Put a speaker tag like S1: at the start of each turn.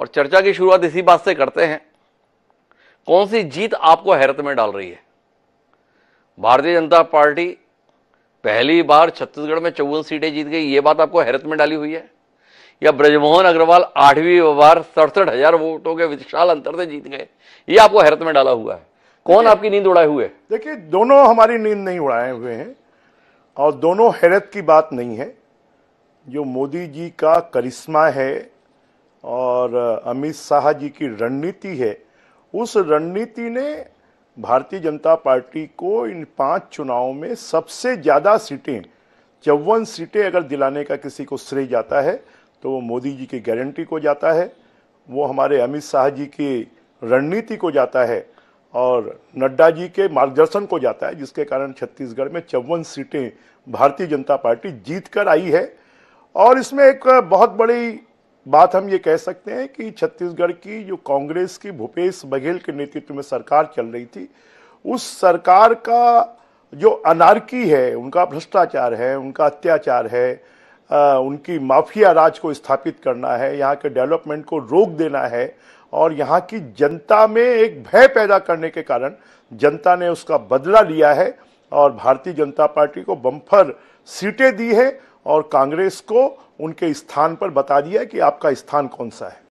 S1: और चर्चा की शुरुआत इसी बात से करते हैं कौन सी जीत आपको हैरत में डाल रही है भारतीय जनता पार्टी पहली बार छत्तीसगढ़ में चौवन सीटें जीत गई ये बात आपको हैरत में डाली हुई है या ब्रजमोहन अग्रवाल आठवीं बार सड़सठ हजार वोटों के विशाल अंतर से जीत गए ये आपको हैरत में डाला हुआ है कौन आपकी नींद उड़ाए हुए
S2: देखिए दोनों हमारी नींद नहीं उड़ाए हुए हैं और दोनों हैरत की बात नहीं है जो मोदी जी का करिश्मा है और अमित शाह जी की रणनीति है उस रणनीति ने भारतीय जनता पार्टी को इन पांच चुनावों में सबसे ज़्यादा सीटें चौवन सीटें अगर दिलाने का किसी को श्रेय जाता है तो वो मोदी जी की गारंटी को जाता है वो हमारे अमित शाह जी की रणनीति को जाता है और नड्डा जी के मार्गदर्शन को जाता है जिसके कारण छत्तीसगढ़ में चौवन सीटें भारतीय जनता पार्टी जीत कर आई है और इसमें एक बहुत बड़ी बात हम ये कह सकते हैं कि छत्तीसगढ़ की जो कांग्रेस की भूपेश बघेल के नेतृत्व में सरकार चल रही थी उस सरकार का जो अनारकी है उनका भ्रष्टाचार है उनका अत्याचार है आ, उनकी माफिया राज को स्थापित करना है यहाँ के डेवलपमेंट को रोक देना है और यहाँ की जनता में एक भय पैदा करने के कारण जनता ने उसका बदला लिया है और भारतीय जनता पार्टी को बम्फर सीटें दी है और कांग्रेस को उनके स्थान पर बता दिया कि आपका स्थान कौन सा है